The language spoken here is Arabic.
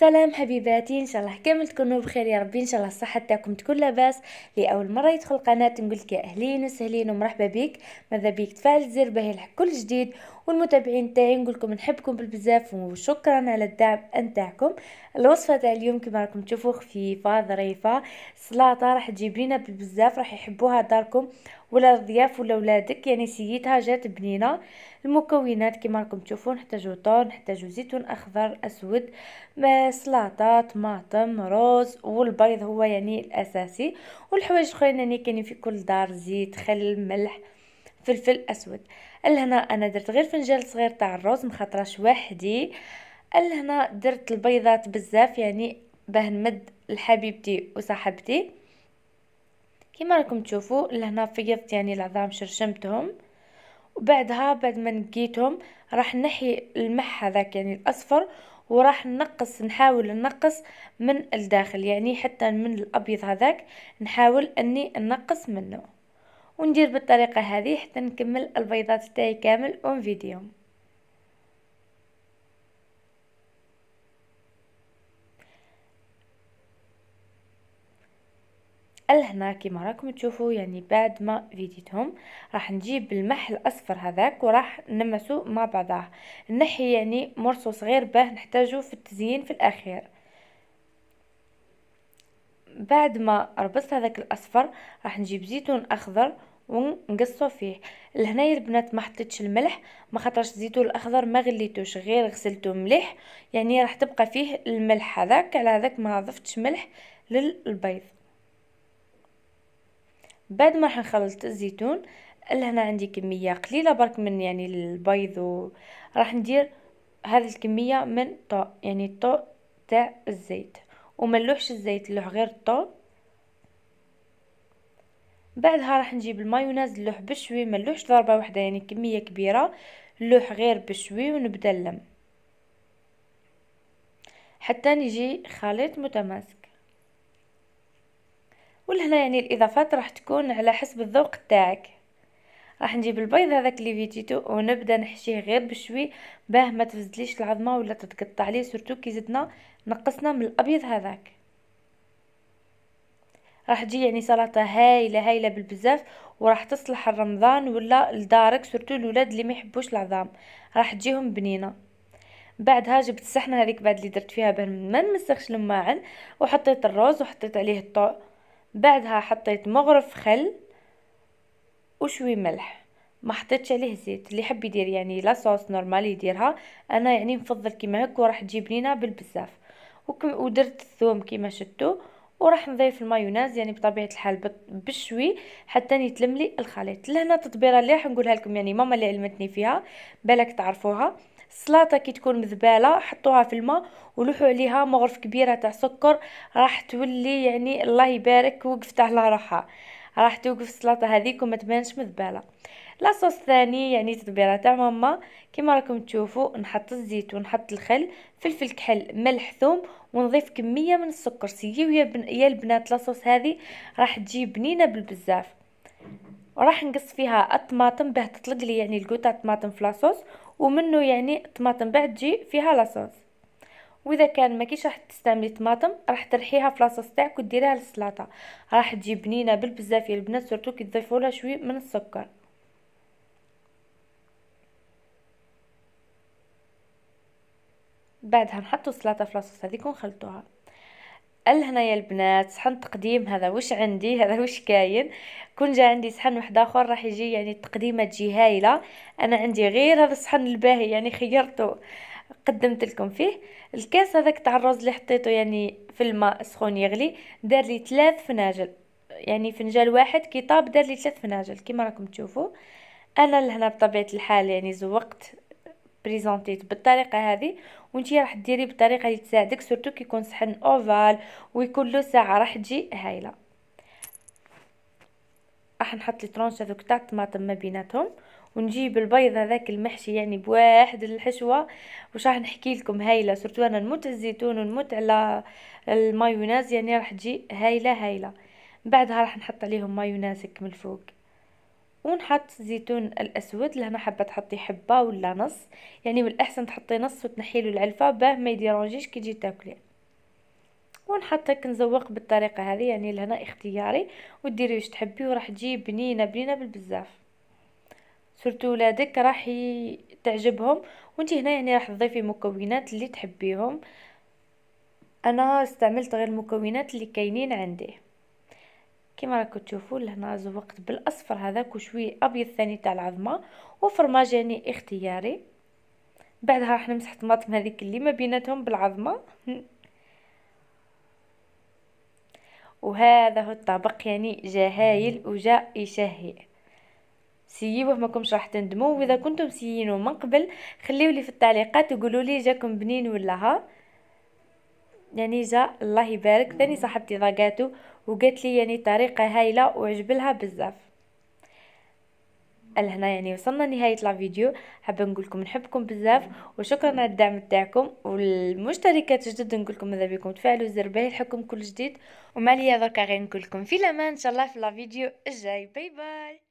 سلام حبيباتي ان شاء الله كامل تكونوا بخير يا ربي ان شاء الله الصحه تاعكم تكون لاباس لاول مره يدخل القناه نقول لك يا اهلين وسهلين ومرحبا بك ماذا بيك تفعل زر باه يلحق كل جديد والمتابعين تاعي نقول لكم نحبكم بالبزاف وشكرا على الدعم نتاعكم الوصفه تاع اليوم كما راكم تشوفوا خفيفه ظريفه سلطه راح تجيب لينا بالبزاف راح يحبوها داركم ولا الضياف ولا ولادك يعني سيتها جات بنينه المكونات كما راكم تشوفوا نحتاجو طون نحتاجو زيتون اخضر اسود سلطه طماطم روز والبيض هو يعني الاساسي والحوايج الاخرين يعني كاينين في كل دار زيت خل ملح فلفل اسود لهنا انا درت غير فنجان صغير تاع الرز مخاطراش وحدي لهنا درت البيضات بزاف يعني باه نمد لحبيبتي وصاحبتي كيما راكم تشوفوا لهنا فيضت يعني العظام شرشمتهم وبعدها بعد ما نقيتهم راح نحي المح هذاك يعني الاصفر وراح نقص نحاول نقص من الداخل يعني حتى من الابيض هذاك نحاول اني نقص منه وندير بالطريقه هذه حتى نكمل البيضات تاعي كامل اون فيديو لهنا كيما راكم تشوفوا يعني بعد ما فيديتهم راح نجيب الملح الاصفر هذاك وراح نمسو مع بعضه نحي يعني مرصو صغير باه نحتاجه في التزيين في الاخير بعد ما ربطت هذاك الاصفر راح نجيب زيتون اخضر ونقصو فيه لهنايا البنات ما حطيتش الملح ما خاطرش الزيتون الاخضر ما غليتوش غير غسلته مليح يعني راح تبقى فيه الملح هذاك على هذاك ما ضفتش ملح للبيض بعد ما راح نخلط الزيتون لهنا عندي كميه قليله برك من يعني البيض و... راح ندير هذه الكميه من طو يعني الطو تاع الزيت وملوحش الزيت نلوح غير الطو بعدها راح نجيب المايونيز اللوح بشوي ما اللوحش ضربه واحده يعني كميه كبيره اللوح غير بشوي ونبدا نلم حتى نجي خليط متماسك ولهنا يعني الاضافات راح تكون على حسب الذوق تاعك راح نجيب البيض هذاك اللي فيتيتو ونبدا نحشيه غير بشوي باه ما تفزليش العظمه ولا تتقطع لي سورتو كي زدنا نقصنا من الابيض هذاك راح تجي يعني سلطه هايله هايله بالبزاف وراح تصلح الرمضان ولا لدارك سورتو الولاد اللي ما يحبوش العظام راح تجيهم بنينه بعدها جبت الصحنه هذيك بعد اللي درت فيها باه ما نمسخش الماعن وحطيت الروز وحطيت عليه الطو بعدها حطيت مغرف خل وشوي ملح ما حطيتش عليه زيت اللي يحب يدير يعني لا صوص نورمال يديرها انا يعني نفضل كيما هكا وراح تجي بنينه بالبزاف ودرت الثوم كيما شفتوا وراح نضيف المايونيز يعني بطبيعه الحال بشوي حتى يتلملي الخليط لهنا التطبيره اللي راح نقولها لكم يعني ماما اللي علمتني فيها بالك تعرفوها السلطه كي تكون مذباله حطوها في الماء ولوحوا عليها مغرف كبيره تاع سكر راح تولي يعني الله يبارك وقفت على روحها راح توقف السلطه هذيك وما تبانش مذباله لاصوص الثاني يعني تطبيره تاع ماما كما راكم تشوفوا نحط الزيت ونحط الخل فلفل كحل ملح ثوم ونضيف كميه من السكر سيو يا, البنات لاصوص هذه راح تجي بنينه بالبزاف وراح نقص فيها الطماطم باه تطلق لي يعني الكوطه طماطم في لاصوص ومنه يعني الطماطم بعد تجي فيها لاصوص واذا كان ما كيش راح تستعملي طماطم راح ترحيها في لاصوص تاعك وديريها للسلطه راح تجي بنينه بالبزاف يا البنات سورتو كي تضيفوا لها شويه من السكر بعدها نحطو سلطه في لاصوص هذيك ونخلطوها يا البنات صحن تقديم هذا وش عندي هذا وش كاين كون جا عندي صحن واحد اخر راح يجي يعني التقديمه تجي هايله انا عندي غير هذا الصحن الباهي يعني خيرته قدمت لكم فيه الكاس هذاك تاع الرز اللي حطيته يعني في الماء سخون يغلي دار لي ثلاث فناجل يعني فنجان واحد كي طاب دار لي ثلاث فناجل كما راكم تشوفوا انا لهنا بطبيعه الحال يعني زوقت بريزونتيت بالطريقه هذه وانتي راح ديري بطريقه اللي تساعدك سورتو كي يكون صحن اوفال ويكون له ساعه راح تجي هايله راح نحط لي ترونش هذوك تاع الطماطم ما بيناتهم ونجيب البيض هذاك المحشي يعني بواحد الحشوه واش راح نحكي لكم هايله سورتو انا نموت على الزيتون ونموت على المايونيز يعني راح تجي هايله هايله بعدها راح نحط عليهم مايونيز من الفوق ونحط زيتون الاسود لهنا حابه تحطي حبه ولا نص يعني من الاحسن تحطي نص وتنحي له العلفه باه ما يديرونجيش كي تجي تاكليه ونحط هك نزوق بالطريقه هذه يعني لهنا اختياري وديري واش تحبي وراح تجي بنينه بنينه بالبزاف سورتو ولادك راح تعجبهم وانت هنا يعني راح تضيفي مكونات اللي تحبيهم انا استعملت غير المكونات اللي كاينين عندي كما راكم تشوفوا لهنا زوقت بالاصفر هذاك وشويه ابيض ثاني تاع العظمه وفرماجاني اختياري بعدها راح نمسح الطماطم هذيك اللي ما بيناتهم بالعظمه وهذا هو الطبق يعني جا هايل وجا يشهي سيبوه ماكمش راح تندموا واذا كنتم سيينو من قبل خليولي في التعليقات وقولولي جاكم بنين ولا ها يعني جا الله يبارك ثاني صاحبتي ضاقاتو وقالت لي يعني طريقه هايله وعجبلها بزاف لهنا يعني وصلنا لنهايه الفيديو حابه نقول لكم نحبكم بزاف وشكرا على الدعم تاعكم والمشتركات جدد نقول لكم ماذا بكم تفعلوا زر باي لحكم كل جديد وماليا دركا غير نقول لكم في الامان ان شاء الله في الفيديو الجاي باي باي